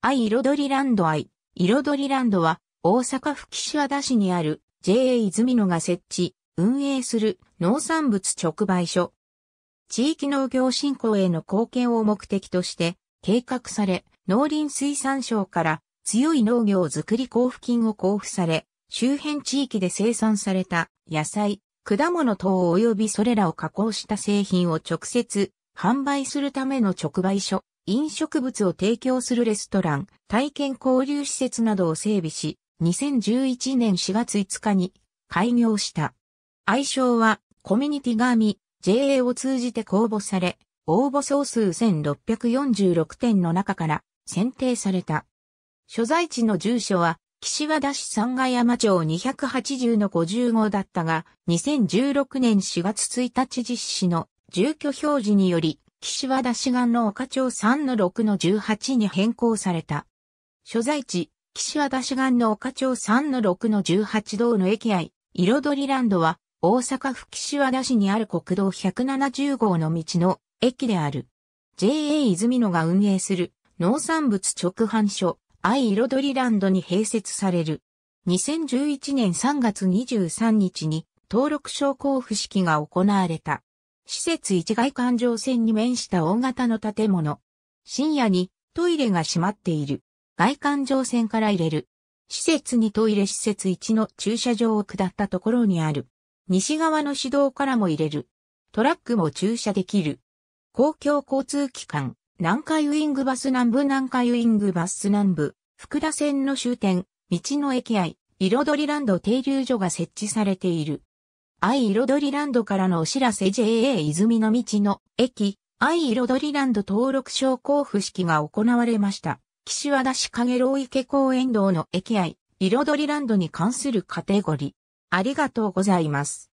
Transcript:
愛彩りランド愛、彩りランドは、大阪府岸和田市にある JA 泉野が設置、運営する農産物直売所。地域農業振興への貢献を目的として、計画され、農林水産省から強い農業づくり交付金を交付され、周辺地域で生産された野菜、果物等及びそれらを加工した製品を直接販売するための直売所飲食物を提供するレストラン、体験交流施設などを整備し、2011年4月5日に開業した。愛称はコミュニティガーミ JA を通じて公募され、応募総数1646点の中から選定された。所在地の住所は岸和田市三ヶ山町280の55だったが、2016年4月1日実施の住居表示により、岸和田市岸の岡町3の6の18に変更された。所在地、岸和田市岸の岡町3の6の18道の駅合、彩りランドは、大阪府岸和田市にある国道170号の道の駅である。JA 泉野が運営する農産物直販所、愛彩りランドに併設される。2011年3月23日に登録証交付式が行われた。施設一外環状線に面した大型の建物。深夜にトイレが閉まっている。外環状線から入れる。施設にトイレ施設1の駐車場を下ったところにある。西側の市道からも入れる。トラックも駐車できる。公共交通機関、南海ウイングバス南部南海ウイングバス南部、福田線の終点、道の駅愛、彩りランド停留所が設置されている。愛彩りランドからのお知らせ JA 泉の道の駅、愛彩りランド登録証交付式が行われました。岸和田市影老池公園道の駅愛、彩りランドに関するカテゴリー。ありがとうございます。